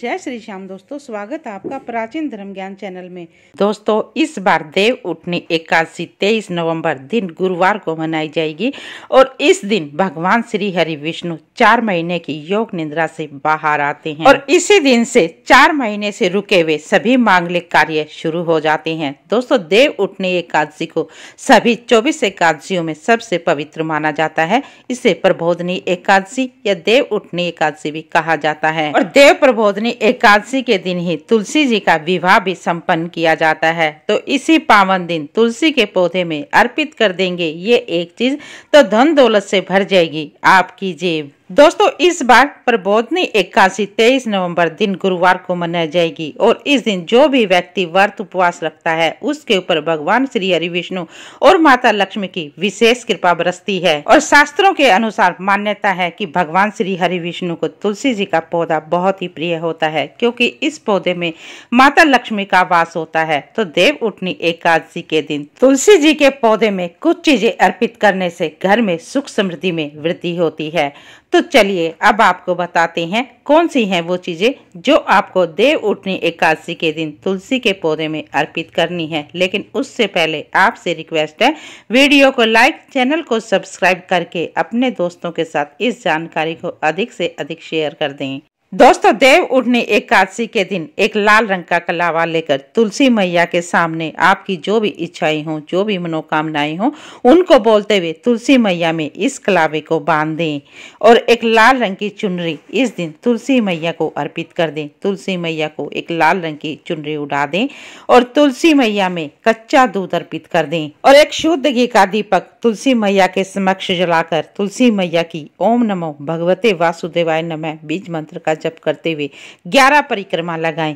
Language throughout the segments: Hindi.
जय श्री श्याम दोस्तों स्वागत है आपका प्राचीन धर्म ज्ञान चैनल में दोस्तों इस बार देव उठनी एकादशी तेईस नवंबर दिन गुरुवार को मनाई जाएगी और इस दिन भगवान श्री हरि विष्णु चार महीने की योग निंद्रा से बाहर आते हैं और इसी दिन से चार महीने से रुके हुए सभी मांगलिक कार्य शुरू हो जाते हैं दोस्तों देव उठनी एकादशी को सभी चौबीस एकादशियों में सबसे पवित्र माना जाता है इसे प्रबोधनी एकादशी या देव उठनी एकादशी भी कहा जाता है और देव प्रबोध चौदनी एकादशी के दिन ही तुलसी जी का विवाह भी संपन्न किया जाता है तो इसी पावन दिन तुलसी के पौधे में अर्पित कर देंगे ये एक चीज तो धन दौलत से भर जाएगी आपकी जेब दोस्तों इस बार प्रबोधनी इक्यासी तेईस नवंबर दिन गुरुवार को मनाई जाएगी और इस दिन जो भी व्यक्ति व्रत उपवास रखता है उसके ऊपर भगवान श्री हरि विष्णु और माता लक्ष्मी की विशेष कृपा बरसती है और शास्त्रों के अनुसार मान्यता है कि भगवान श्री हरि विष्णु को तुलसी जी का पौधा बहुत ही प्रिय होता है क्योंकि इस पौधे में माता लक्ष्मी का वास होता है तो देव उठनी एकादशी के दिन तुलसी जी के पौधे में कुछ चीजें अर्पित करने से घर में सुख समृद्धि में वृद्धि होती है तो चलिए अब आपको बताते हैं कौन सी हैं वो चीज़ें जो आपको देव उठनी एकादशी के दिन तुलसी के पौधे में अर्पित करनी है लेकिन उससे पहले आपसे रिक्वेस्ट है वीडियो को लाइक चैनल को सब्सक्राइब करके अपने दोस्तों के साथ इस जानकारी को अधिक से अधिक शेयर कर दें दोस्तों देव उठने एकादशी के दिन एक लाल रंग का कलावा लेकर तुलसी मैया के सामने आपकी जो भी इच्छाएं हों जो भी मनोकामनाएं हों उनको बोलते हुए तुलसी मैया में इस कलावे को बांध दें और एक लाल रंग की चुनरी इस दिन तुलसी मैया को अर्पित कर दें तुलसी मैया को एक लाल रंग की चुनरी उड़ा दें और तुलसी मैया में कच्चा दूध अर्पित कर दें और एक शुद्ध घी का दीपक तुलसी मैया के समक्ष जलाकर तुलसी मैया की ओम नमो भगवते वासुदेवाय नमः बीज मंत्र का जप करते हुए ग्यारह परिक्रमा लगाएं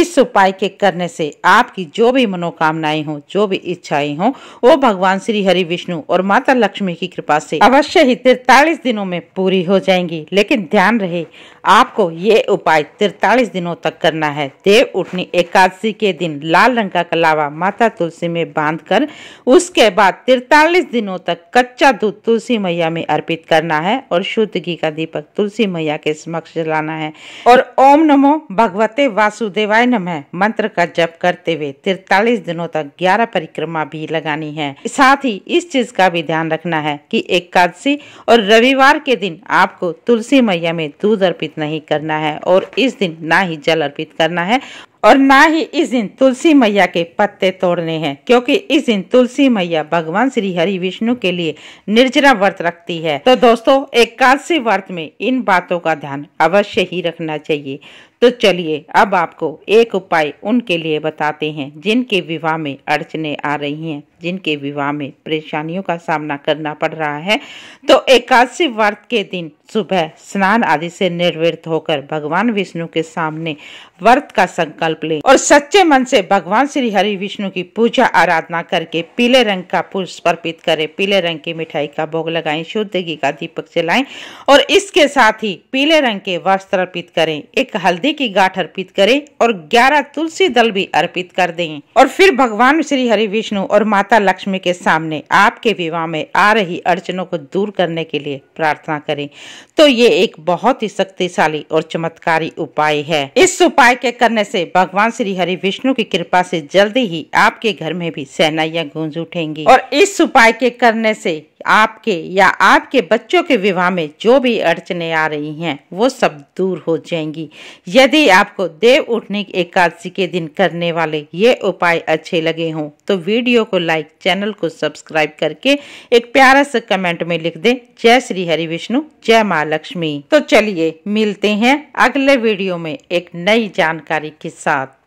इस उपाय के करने से आपकी जो भी मनोकामनाएं हों जो भी इच्छाएं हों वो भगवान श्री हरि विष्णु और माता लक्ष्मी की कृपा से अवश्य ही तिरतालीस दिनों में पूरी हो जाएंगी लेकिन ध्यान रहे आपको ये उपाय तिरतालीस दिनों तक करना है देव उठनी एकादशी के दिन लाल रंग का कलावा माता तुलसी में बांध कर उसके बाद तिरतालीस दिनों तक कच्चा दूध तुलसी मैया में अर्पित करना है और शुद्ध घी का दीपक तुलसी मैया के समक्ष जलाना है है और ओम नमो भगवते वासुदेवाय नम मंत्र का जप करते हुए तिरतालीस दिनों तक ग्यारह परिक्रमा भी लगानी है साथ ही इस चीज का भी ध्यान रखना है कि एकादशी और रविवार के दिन आपको तुलसी मैया में दूध अर्पित नहीं करना है और इस दिन ना ही जल अर्पित करना है और ना ही इस दिन तुलसी मैया के पत्ते तोड़ने हैं क्योंकि इस दिन तुलसी मैया भगवान श्री हरि विष्णु के लिए निर्जरा व्रत रखती है तो दोस्तों एकादशी व्रत में इन बातों का ध्यान अवश्य ही रखना चाहिए तो चलिए अब आपको एक उपाय उनके लिए बताते हैं जिनके विवाह में अड़चने आ रही हैं जिनके विवाह में परेशानियों का सामना करना पड़ रहा है तो एकादशी व्रत के दिन सुबह स्नान आदि से निर्वृत्त होकर भगवान विष्णु के सामने व्रत का संकल्प लें और सच्चे मन से भगवान श्री हरि विष्णु की पूजा आराधना करके पीले रंग का पुष्प अर्पित करें पीले रंग की मिठाई का भोग लगाएं शुद्ध घी का दीपक जलाएं और इसके साथ ही पीले रंग के वस्त्र अर्पित करें एक हल्दी की गाठ अर्पित करें और 11 तुलसी दल भी अर्पित कर दें और फिर भगवान श्री हरि विष्णु और माता लक्ष्मी के सामने आपके विवाह में आ रही अड़चनों को दूर करने के लिए प्रार्थना करें तो ये एक बहुत ही शक्तिशाली और चमत्कारी उपाय है इस उपाय के करने से भगवान श्री हरि विष्णु की कृपा से जल्दी ही आपके घर में भी सहनाइया गूंज उठेंगी और इस उपाय के करने से आपके या आपके बच्चों के विवाह में जो भी अड़चने आ रही हैं वो सब दूर हो जाएंगी यदि आपको देव उठने की एकादशी के दिन करने वाले ये उपाय अच्छे लगे हों तो वीडियो को लाइक चैनल को सब्सक्राइब करके एक प्यारा सा कमेंट में लिख दें जय श्री हरि विष्णु जय माँ लक्ष्मी तो चलिए मिलते हैं अगले वीडियो में एक नई जानकारी के साथ